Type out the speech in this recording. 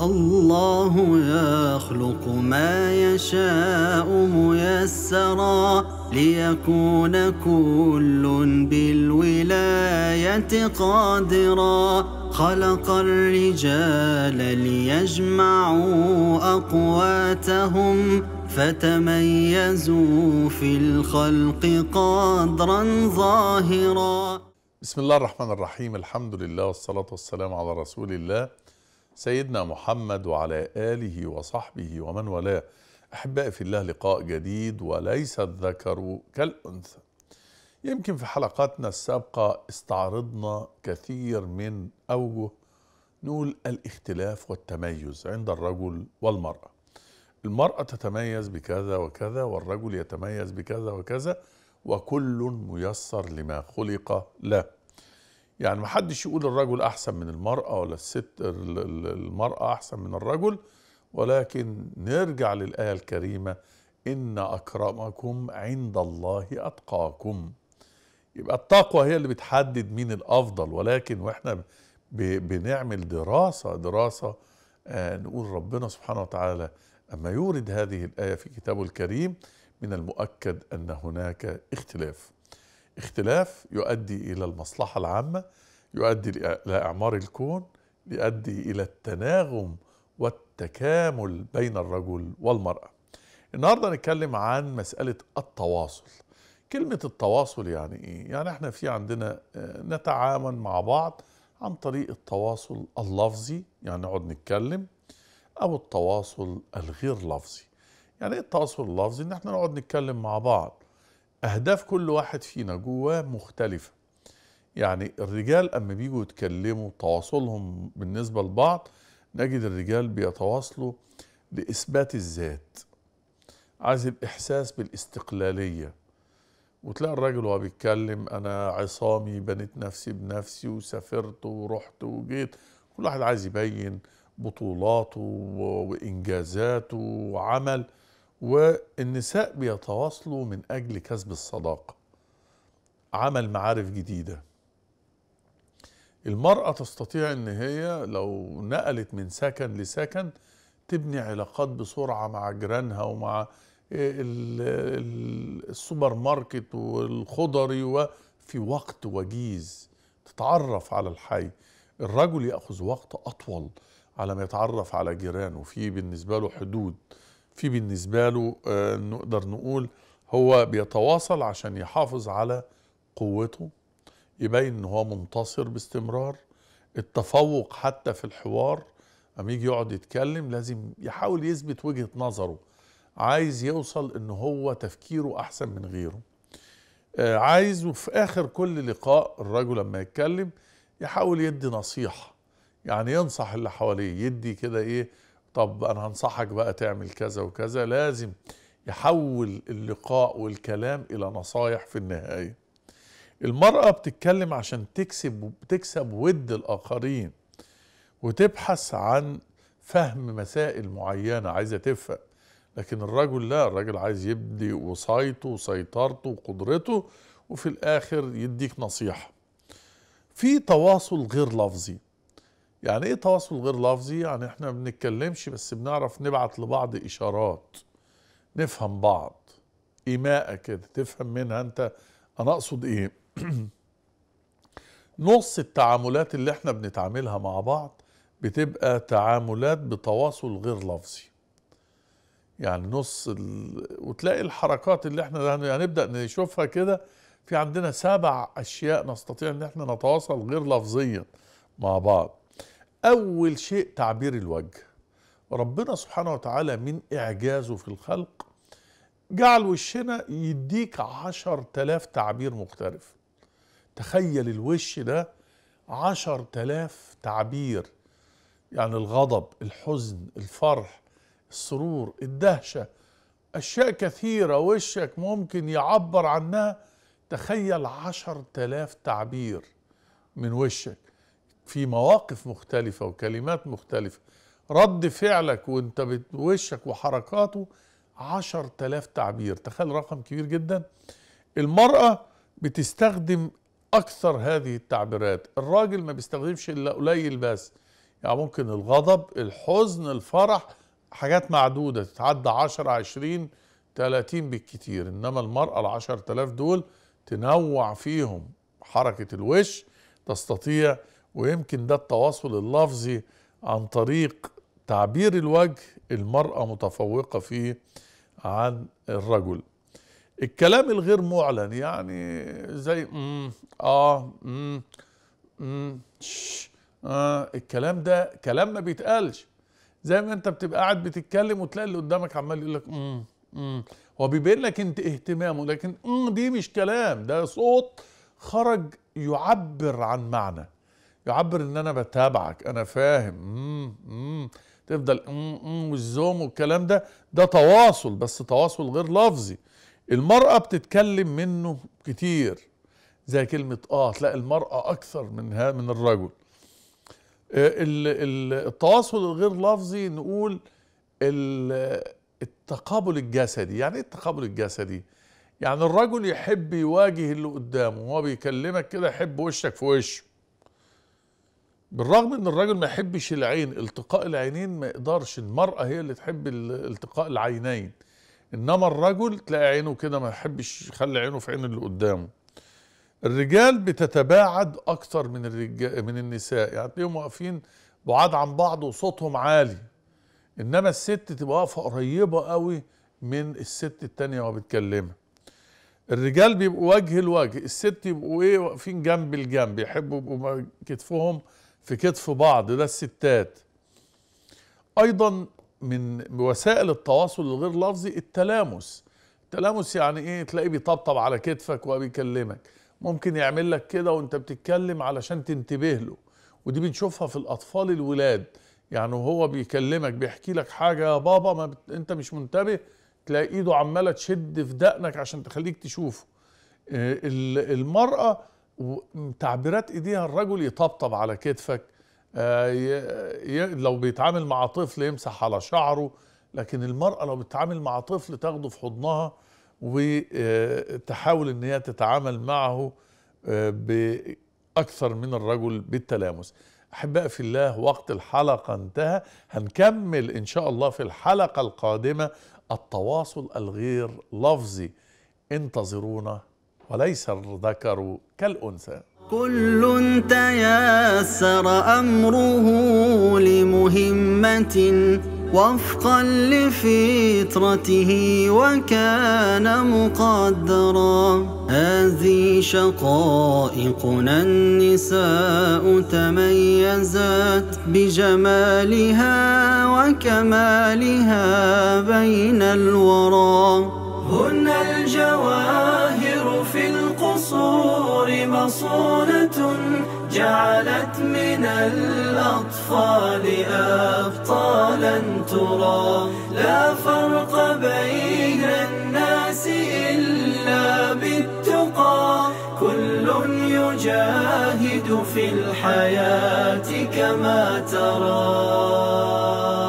الله يخلق ما يشاء ميسرا ليكون كل بالولاية قادرا خلق الرجال ليجمعوا أقواتهم فتميزوا في الخلق قدرا ظاهرا بسم الله الرحمن الرحيم الحمد لله والصلاة والسلام على رسول الله سيدنا محمد وعلى آله وصحبه ومن والاه أحبائي في الله لقاء جديد وليس الذكر كالأنثى يمكن في حلقاتنا السابقة استعرضنا كثير من أوجه نقول الاختلاف والتميز عند الرجل والمرأة المرأة تتميز بكذا وكذا والرجل يتميز بكذا وكذا وكل ميسر لما خلق له يعني ما حدش يقول الرجل أحسن من المرأة ولا الست المرأة أحسن من الرجل ولكن نرجع للآية الكريمة إن أكرمكم عند الله أتقاكم يبقى التقوى هي اللي بتحدد مين الأفضل ولكن وإحنا بنعمل دراسة دراسة آه، نقول ربنا سبحانه وتعالى أما يورد هذه الآية في كتابه الكريم من المؤكد أن هناك اختلاف اختلاف يؤدي إلى المصلحة العامة يؤدي إلى إعمار الكون يؤدي إلى التناغم والتكامل بين الرجل والمرأة النهاردة نتكلم عن مسألة التواصل كلمة التواصل يعني إيه؟ يعني إحنا في عندنا آه، نتعامل مع بعض عن طريق التواصل اللفظي يعني نقعد نتكلم أو التواصل الغير لفظي يعني إيه التواصل اللفظي؟ إن إحنا نقعد نتكلم مع بعض أهداف كل واحد فينا جواه مختلفة يعني الرجال أما بيجوا يتكلموا تواصلهم بالنسبة لبعض نجد الرجال بيتواصلوا لإثبات الذات عايز الإحساس بالاستقلالية وتلاقي الراجل وهو بيتكلم أنا عصامي بنيت نفسي بنفسي وسافرت ورحت وجيت كل واحد عايز يبين بطولاته وإنجازاته وعمل والنساء بيتواصلوا من أجل كسب الصداقة عمل معارف جديدة المرأة تستطيع ان هي لو نقلت من سكن لسكن تبني علاقات بسرعة مع جيرانها ومع السوبر ماركت والخضري وفي وقت وجيز تتعرف على الحي الرجل يأخذ وقت أطول على ما يتعرف على جيرانه في بالنسبة له حدود في بالنسبة له آه، نقدر نقول هو بيتواصل عشان يحافظ على قوته يبين ان هو منتصر باستمرار التفوق حتى في الحوار اما يجي يقعد يتكلم لازم يحاول يثبت وجهة نظره عايز يوصل ان هو تفكيره احسن من غيره آه، عايز وفي اخر كل لقاء الرجل لما يتكلم يحاول يدي نصيحة يعني ينصح اللي حواليه يدي كده ايه طب انا هنصحك بقى تعمل كذا وكذا لازم يحول اللقاء والكلام الى نصايح في النهايه المراه بتتكلم عشان تكسب تكسب ود الاخرين وتبحث عن فهم مسائل معينه عايزه تفهم لكن الرجل لا الرجل عايز يبدي وصايته وسيطرته وقدرته وفي الاخر يديك نصيحه في تواصل غير لفظي يعني ايه تواصل غير لفظي يعني احنا ما بنتكلمش بس بنعرف نبعت لبعض اشارات نفهم بعض ايماء كده تفهم منها انت انا اقصد ايه نص التعاملات اللي احنا بنتعاملها مع بعض بتبقى تعاملات بتواصل غير لفظي يعني نص ال... وتلاقي الحركات اللي احنا يعني هنبدا نشوفها كده في عندنا سبع اشياء نستطيع ان احنا نتواصل غير لفظيا مع بعض أول شيء تعبير الوجه ربنا سبحانه وتعالى من إعجازه في الخلق جعل وشنا يديك عشر تلاف تعبير مختلف تخيل الوش ده عشر تلاف تعبير يعني الغضب الحزن الفرح السرور الدهشة أشياء كثيرة وشك ممكن يعبر عنها تخيل عشر تلاف تعبير من وشك في مواقف مختلفة وكلمات مختلفة رد فعلك وانت بوشك وحركاته عشر تلاف تعبير تخيل رقم كبير جدا المرأة بتستخدم أكثر هذه التعبيرات الراجل ما بيستخدمش إلا قليل بس يعني ممكن الغضب الحزن الفرح حاجات معدودة تتعدى 10 20 30 بالكتير إنما المرأة العشر 10000 دول تنوع فيهم حركة الوش تستطيع ويمكن ده التواصل اللفظي عن طريق تعبير الوجه المرأة متفوقة فيه عن الرجل الكلام الغير معلن يعني زي مم اه مم مم آه الكلام ده كلام ما بيتقالش زي ما انت بتبقى قاعد بتتكلم وتلاقي اللي قدامك عمال يقول لك امم امم هو بيبين لك انت اهتمامه لكن امم دي مش كلام ده صوت خرج يعبر عن معنى يعبر ان انا بتابعك انا فاهم مم مم تفضل امم والزوم والكلام ده ده تواصل بس تواصل غير لفظي المرأة بتتكلم منه كتير زي كلمة اه تلاقي المرأة أكثر من من الرجل آه، التواصل الغير لفظي نقول التقابل الجسدي يعني ايه التقابل الجسدي يعني الرجل يحب يواجه اللي قدامه وهو بيكلمك كده يحب وشك في وشه بالرغم ان الراجل ما يحبش العين التقاء العينين ما يقدرش المرأة هي اللي تحب التقاء العينين انما الرجل تلاقي عينه كده ما يحبش يخلي عينه في عين اللي قدامه الرجال بتتباعد اكتر من الرجال من النساء يعني تلاقيهم واقفين بعاد عن بعض وصوتهم عالي انما الست تبقى واقفه قريبه قوي من الست التانية وهي بتكلمها الرجال بيبقوا وجه لوجه الست يبقوا ايه واقفين جنب الجنب يحبوا يبقوا كتفهم في كتف بعض ده الستات ايضا من وسائل التواصل الغير لفظي التلامس التلامس يعني ايه تلاقيه بيطبطب على كتفك وبيكلمك ممكن يعمل لك كده وانت بتتكلم علشان تنتبه له ودي بنشوفها في الاطفال الولاد يعني وهو بيكلمك بيحكي لك حاجه يا بابا ما بت... انت مش منتبه تلاقي ايده عماله تشد في دقنك عشان تخليك تشوفه آه، المراه وتعبيرات ايديها الرجل يطبطب على كتفك آه، لو بيتعامل مع طفل يمسح على شعره لكن المرأة لو بتتعامل مع طفل تاخده في حضنها وتحاول آه، ان هي تتعامل معه آه، بأكثر من الرجل بالتلامس أحباء في الله وقت الحلقة انتهى هنكمل إن شاء الله في الحلقة القادمة التواصل الغير لفظي انتظرونا وليس الذكر كالأنثى كل تيسر أمره لمهمة وفقا لفطرته وكان مقدرا هذه شقائقنا النساء تميزات بجمالها وكمالها بين الورى هن الجواب القصور مصونة جعلت من الأطفال أبطالا ترى لا فرق بين الناس إلا بالتقى كل يجاهد في الحياة كما ترى